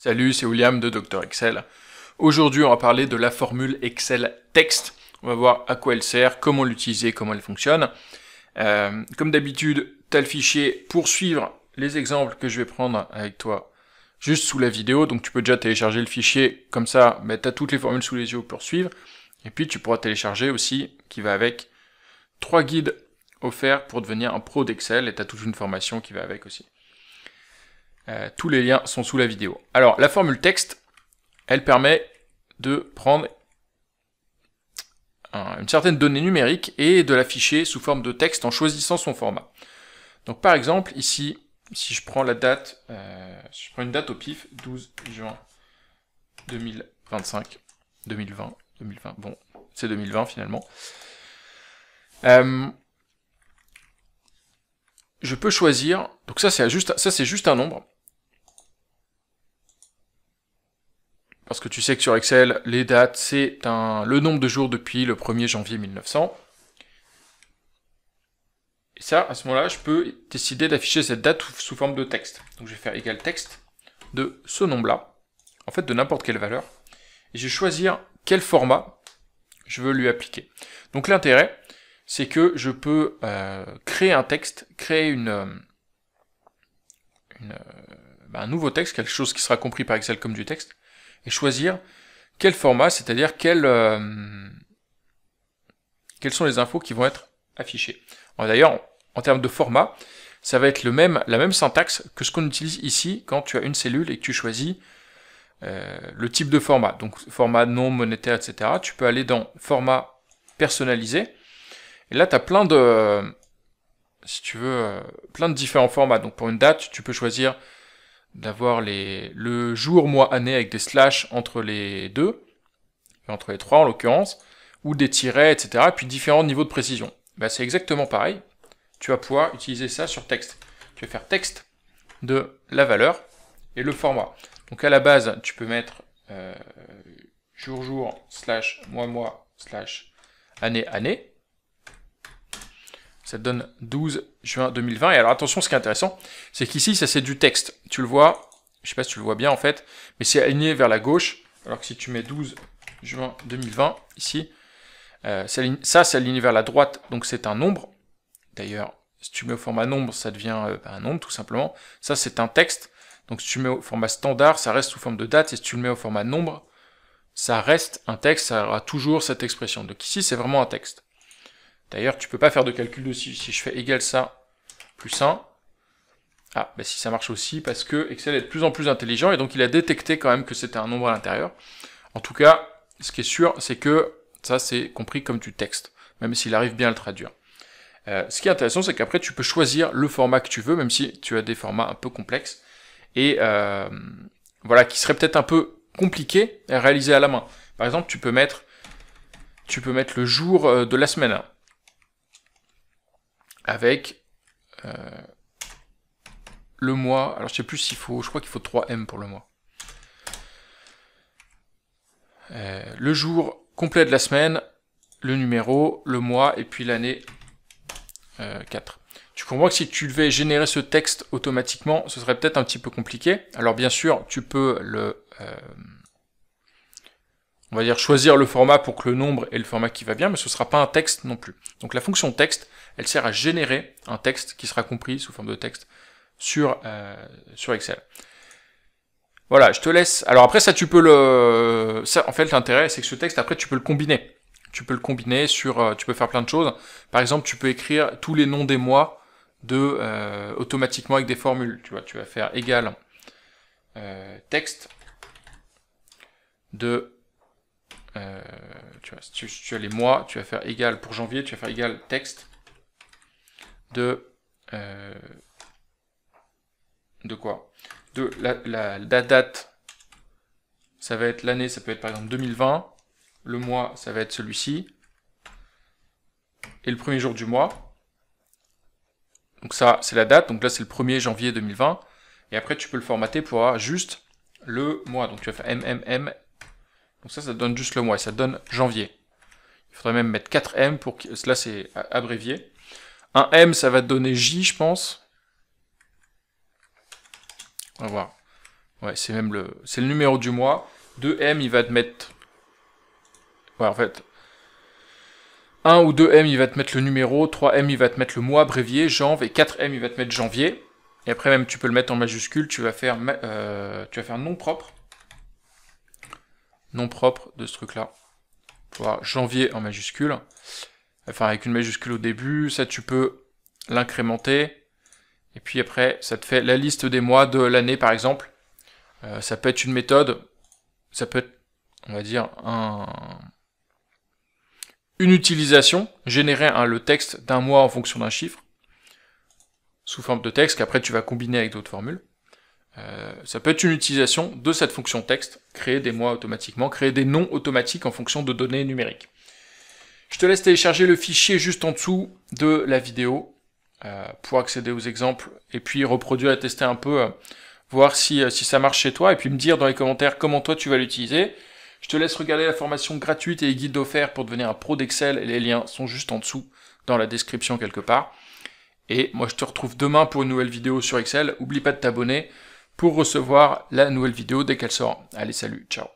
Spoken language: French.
Salut, c'est William de Docteur Excel. Aujourd'hui, on va parler de la formule Excel texte. On va voir à quoi elle sert, comment l'utiliser, comment elle fonctionne. Euh, comme d'habitude, t'as le fichier pour suivre les exemples que je vais prendre avec toi juste sous la vidéo. Donc tu peux déjà télécharger le fichier, comme ça Mais tu as toutes les formules sous les yeux pour suivre. Et puis tu pourras télécharger aussi, qui va avec, trois guides offerts pour devenir un pro d'Excel et tu as toute une formation qui va avec aussi. Euh, tous les liens sont sous la vidéo. Alors, la formule texte, elle permet de prendre une certaine donnée numérique et de l'afficher sous forme de texte en choisissant son format. Donc par exemple, ici, si je prends la date, euh, si je prends une date au pif, 12 juin 2025, 2020, 2020, bon, c'est 2020 finalement. Euh, je peux choisir, donc ça c'est juste, ça c'est juste un nombre. Parce que tu sais que sur Excel, les dates, c'est le nombre de jours depuis le 1er janvier 1900. Et ça, à ce moment-là, je peux décider d'afficher cette date sous forme de texte. Donc je vais faire égal texte de ce nombre-là, en fait de n'importe quelle valeur, et je vais choisir quel format je veux lui appliquer. Donc l'intérêt, c'est que je peux euh, créer un texte, créer euh, euh, bah, un nouveau texte, quelque chose qui sera compris par Excel comme du texte, choisir quel format, c'est-à-dire euh, quelles sont les infos qui vont être affichées. D'ailleurs, en, termes de format, ça va être le même, la même syntaxe que ce qu'on utilise ici quand tu as une cellule et que tu choisis euh, le type de format. Donc format non monétaire, etc. Tu peux aller dans format personnalisé. Et là, tu as plein de, si tu veux, euh, plein de différents formats. Donc pour une date, tu peux choisir d'avoir les, le jour, mois, année avec des slash entre les deux, entre les trois en l'occurrence, ou des tirets, etc., puis différents niveaux de précision. Ben, c'est exactement pareil. Tu vas pouvoir utiliser ça sur texte. Tu vas faire texte de la valeur et le format. Donc à la base, tu peux mettre euh, jour jour slash mois mois slash année année. Ça donne 12 juin 2020. Et alors attention, ce qui est intéressant, c'est qu'ici, ça c'est du texte. Tu le vois, je sais pas si tu le vois bien en fait, mais c'est aligné vers la gauche. Alors que si tu mets 12 juin 2020, ici, euh, ça c'est aligné vers la droite, donc c'est un nombre. D'ailleurs, si tu mets au format nombre, ça devient euh, bah, un nombre tout simplement. Ça c'est un texte. Donc si tu mets au format standard, ça reste sous forme de date. Et si tu le mets au format nombre, ça reste un texte, ça aura toujours cette expression. Donc ici, c'est vraiment un texte. D'ailleurs, tu peux pas faire de calcul de Si je fais égal ça, plus 1, ah, ben si ça marche aussi, parce que Excel est de plus en plus intelligent, et donc il a détecté quand même que c'était un nombre à l'intérieur. En tout cas, ce qui est sûr, c'est que ça, c'est compris comme du texte, même s'il arrive bien à le traduire. Euh, ce qui est intéressant, c'est qu'après, tu peux choisir le format que tu veux, même si tu as des formats un peu complexes, et euh, voilà, qui serait peut-être un peu compliqué à réaliser à la main. Par exemple, tu peux mettre, tu peux mettre le jour euh, de la semaine avec euh, le mois. Alors je sais plus s'il faut, je crois qu'il faut 3M pour le mois. Euh, le jour complet de la semaine, le numéro, le mois et puis l'année euh, 4. Tu comprends que si tu devais générer ce texte automatiquement, ce serait peut-être un petit peu compliqué. Alors bien sûr, tu peux le... Euh, on va dire choisir le format pour que le nombre ait le format qui va bien, mais ce ne sera pas un texte non plus. Donc la fonction texte, elle sert à générer un texte qui sera compris sous forme de texte sur, euh, sur Excel. Voilà, je te laisse. Alors après ça, tu peux le... Ça, en fait, l'intérêt, c'est que ce texte, après, tu peux le combiner. Tu peux le combiner sur... Euh, tu peux faire plein de choses. Par exemple, tu peux écrire tous les noms des mois de euh, automatiquement avec des formules. Tu vois, tu vas faire égal texte de euh, tu tu, as les mois, tu vas faire égal pour janvier, tu vas faire égal texte de euh, de quoi De la, la, date, ça va être l'année, ça peut être par exemple 2020, le mois, ça va être celui-ci, et le premier jour du mois. Donc ça, c'est la date, donc là c'est le 1er janvier 2020, et après tu peux le formater pour avoir juste le mois, donc tu vas faire MMM, donc ça, ça donne juste le mois, ça donne janvier. Il faudrait même mettre 4M pour que... Là, c'est abrévié. Un M, ça va te donner J, je pense. On va voir. Ouais, c'est même le... C'est le numéro du mois. 2M, il va te mettre... Ouais, en fait... 1 ou 2M, il va te mettre le numéro. 3M, il va te mettre le mois abrévié, janvier. Et 4M, il va te mettre janvier. Et après, même, tu peux le mettre en majuscule. Tu vas faire, euh... tu vas faire nom propre nom propre de ce truc-là. Voilà, janvier en majuscule. Enfin, avec une majuscule au début, ça tu peux l'incrémenter. Et puis après, ça te fait la liste des mois de l'année, par exemple. Euh, ça peut être une méthode, ça peut être, on va dire, un... une utilisation, générer le texte d'un mois en fonction d'un chiffre, sous forme de texte qu'après tu vas combiner avec d'autres formules. Euh, ça peut être une utilisation de cette fonction texte, créer des mois automatiquement, créer des noms automatiques en fonction de données numériques. Je te laisse télécharger le fichier juste en dessous de la vidéo euh, pour accéder aux exemples et puis reproduire et tester un peu, euh, voir si, si ça marche chez toi et puis me dire dans les commentaires comment toi tu vas l'utiliser. Je te laisse regarder la formation gratuite et les guides offerts pour devenir un pro d'Excel. Les liens sont juste en dessous dans la description quelque part. Et moi je te retrouve demain pour une nouvelle vidéo sur Excel. Oublie pas de t'abonner pour recevoir la nouvelle vidéo dès qu'elle sort. Allez, salut, ciao